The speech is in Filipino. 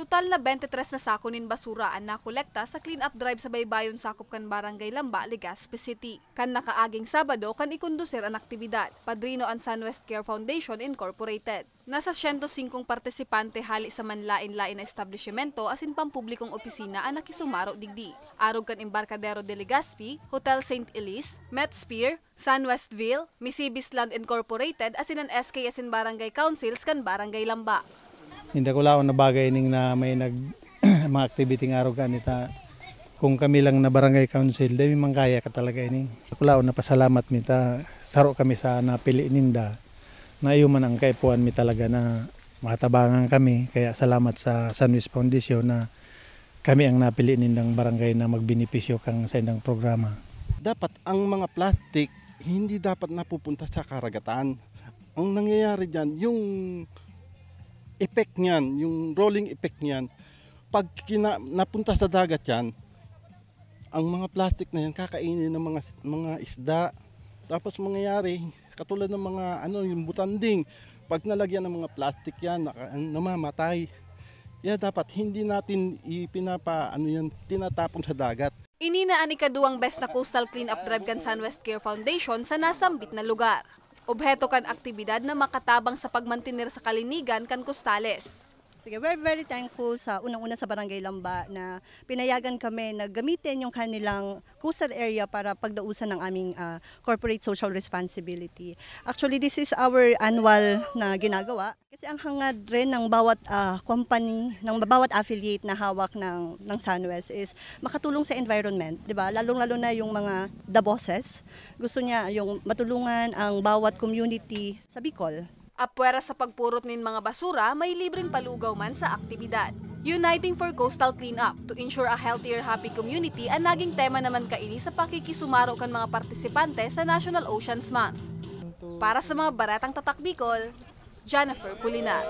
Total na 23 na sakunin basura ang nakolekta sa clean up drive sa Baybayon sakop kan Barangay Lamba, Legazpi City. Kan nakaaging Sabado kan ikundusir ang aktibidad. Padrino ang West Care Foundation Incorporated. Nasa 105 partisipante hali sa manlain-lain na establishmento asin pampublikong opisina ang nakisumaro digdi. Arog kan Embarcadero de Legazpi, Hotel St. Elise, Metsphere, Sunwestville, Misibis Land Incorporated asin ang SK asin Barangay Councils kan Barangay Lamba. Hindi ko laon na bagay ning na may nag mga activity nga araw ganita. Kung kami lang na barangay council, dahil man kaya ka talaga ini. Ko laon na pasalamat mita ta saro kami sa napili ninda. Na iyo man ang kaipuan mi talaga na matabangan kami. Kaya salamat sa San Luis Foundation na kami ang napili nindang barangay na magbenepisyo kang sa indang programa. Dapat ang mga plastic hindi dapat napupunta sa karagatan. Ang nangyayari diyan yung effect niyan, yung rolling effect niyan, pag kina, napunta sa dagat yan, ang mga plastic na yan kakainin ng mga, mga isda. Tapos mangyayari, katulad ng mga ano, yung butanding, pag nalagyan ng mga plastic yan, namamatay. Kaya yeah, dapat hindi natin ipinapa ano yan, tinatapon sa dagat. Ininaan ni Kaduang Best na Coastal Cleanup Drive kan Sunwest Care Foundation sa nasambit na lugar. Obheto kan aktibidad na makatabang sa pagmantinir sa kalinigan kan Costales. Sige, we're very thankful sa unang-una sa Barangay Lamba na pinayagan kami na gamitin yung kanilang coastal area para pagdausan ng aming uh, corporate social responsibility. Actually, this is our annual na ginagawa. Kasi ang hangad rin ng bawat uh, company, ng bawat affiliate na hawak ng, ng SunWest is makatulong sa environment, di ba? Lalong-lalo na yung mga the bosses. Gusto niya yung matulungan ang bawat community sa Bicol Apwera sa pagpurot ng mga basura, may libreng palugaw man sa aktibidad. Uniting for Coastal Cleanup to ensure a healthier, happy community ang naging tema naman kaini sa pakikisumaro kan mga partisipante sa National Oceans Month. Para sa mga baratang tatak Bicol, Jennifer Pulinar.